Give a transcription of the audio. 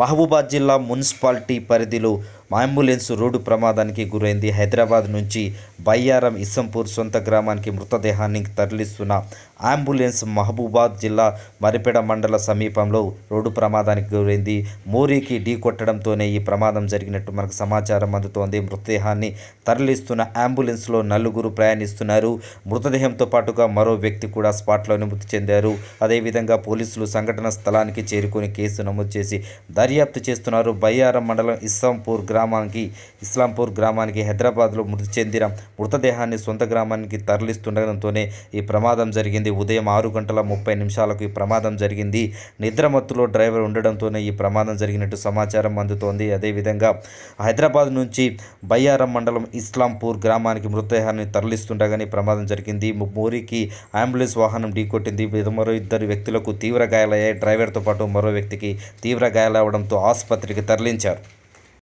మహబూబాద్ జిల్లా మున్సిపాలిటీ పరిధిలో ambulance road ప్రమాదానికి గురైంది హైదరాబాద్ నుంచి బయ్యారం ఇస్సంపూర్ సొంత గ్రామానికి మృతదేహాన్ని తరలిస్తున్న అంబులెన్స్ మహబూబాద్ జిల్లా మరిపెడ మండల సమీపంలో రోడ్డు ప్రమాదానికి గురైంది మోరీకి ఢీ కొట్టడంతోనే ఈ ప్రమాదం జరిగినట్టు మనకు సమాచారం అందుతోంది మృతదేహాన్ని తరలిస్తున్న అంబులెన్స్లో నలుగురు ప్రయాణిస్తున్నారు మృతదేహంతో పాటుగా మరో వ్యక్తి కూడా స్పాట్లోనే మృతి చెందారు అదేవిధంగా పోలీసులు సంఘటన స్థలానికి చేరుకుని కేసు నమోదు చేసి దర్యాప్తు చేస్తున్నారు బయ్యారం మండలం ఇస్సాంపూర్ గ్రామానికి ఇస్లాంపూర్ గ్రామానికి హైదరాబాద్లో మృతి చెందిన మృతదేహాన్ని సొంత గ్రామానికి తరలిస్తుండటంతోనే ఈ ప్రమాదం జరిగింది ఉదయం ఆరు గంటల ముప్పై నిమిషాలకు ఈ ప్రమాదం జరిగింది నిద్రమత్తులో డ్రైవర్ ఉండడంతోనే ఈ ప్రమాదం జరిగినట్టు సమాచారం అందుతోంది అదేవిధంగా హైదరాబాద్ నుంచి బయ్యారం మండలం ఇస్లాంపూర్ గ్రామానికి మృతదేహాన్ని తరలిస్తుండగానే ప్రమాదం జరిగింది మూరికి అంబులెన్స్ వాహనం ఢీకొట్టింది మరో ఇద్దరు వ్యక్తులకు తీవ్ర గాయాలయ్యాయి డ్రైవర్తో పాటు మరో వ్యక్తికి తీవ్ర గాయాలవడంతో ఆసుపత్రికి తరలించారు